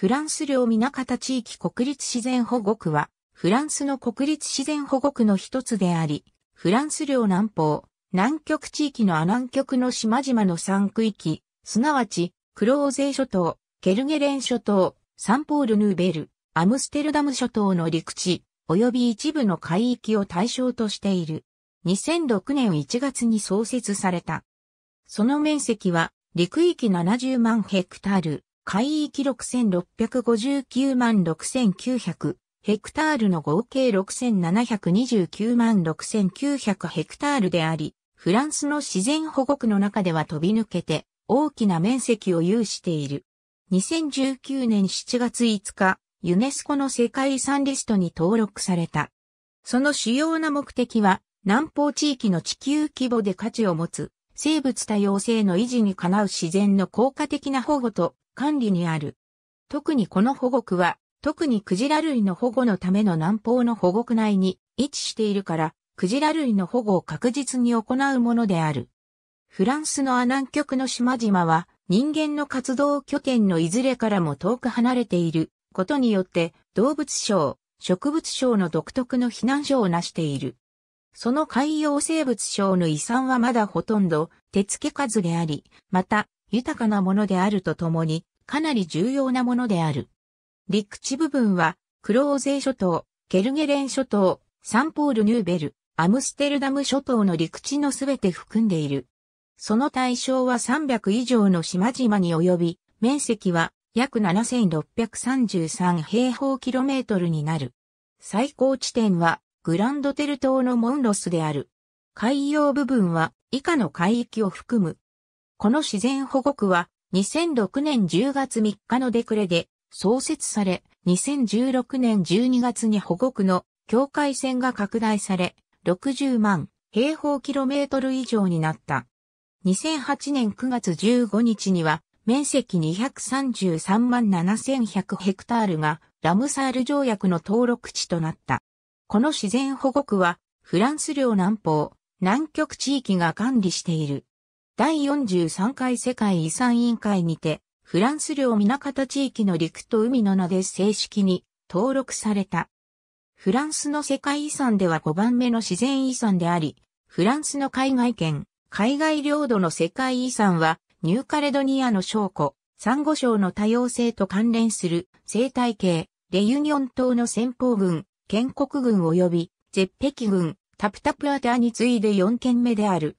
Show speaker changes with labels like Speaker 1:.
Speaker 1: フランス領南方地域国立自然保護区は、フランスの国立自然保護区の一つであり、フランス領南方、南極地域のア南極の島々の3区域、すなわち、クローゼー諸島、ケルゲレン諸島、サンポール・ヌーベル、アムステルダム諸島の陸地、及び一部の海域を対象としている。2006年1月に創設された。その面積は陸域70万ヘクタール、海域6659万6900ヘクタールの合計6729万6900ヘクタールであり、フランスの自然保護区の中では飛び抜けて大きな面積を有している。2019年7月5日、ユネスコの世界遺産リストに登録された。その主要な目的は、南方地域の地球規模で価値を持つ、生物多様性の維持にかなう自然の効果的な保護と管理にある。特にこの保護区は、特にクジラ類の保護のための南方の保護区内に位置しているから、クジラ類の保護を確実に行うものである。フランスの南極の島々は、人間の活動拠点のいずれからも遠く離れていることによって動物省、植物省の独特の避難所を成している。その海洋生物省の遺産はまだほとんど手付かずであり、また豊かなものであるとともに、かなり重要なものである。陸地部分は、クローゼー諸島、ケルゲレン諸島、サンポール・ニューベル、アムステルダム諸島の陸地のすべて含んでいる。その対象は300以上の島々に及び、面積は約7633平方キロメートルになる。最高地点はグランドテル島のモンロスである。海洋部分は以下の海域を含むこの自然保護区は2006年10月3日のデクレで創設され、2016年12月に保護区の境界線が拡大され、60万平方キロメートル以上になった。2008年9月15日には、面積233万7100ヘクタールがラムサール条約の登録地となった。この自然保護区は、フランス領南方、南極地域が管理している。第43回世界遺産委員会にて、フランス領港方地域の陸と海の名で正式に登録された。フランスの世界遺産では5番目の自然遺産であり、フランスの海外圏、海外領土の世界遺産は、ニューカレドニアの証拠、サンゴ礁の多様性と関連する生態系、レユニオン島の先方群、建国群及び、絶壁群、タプタプアターに次いで4件目である。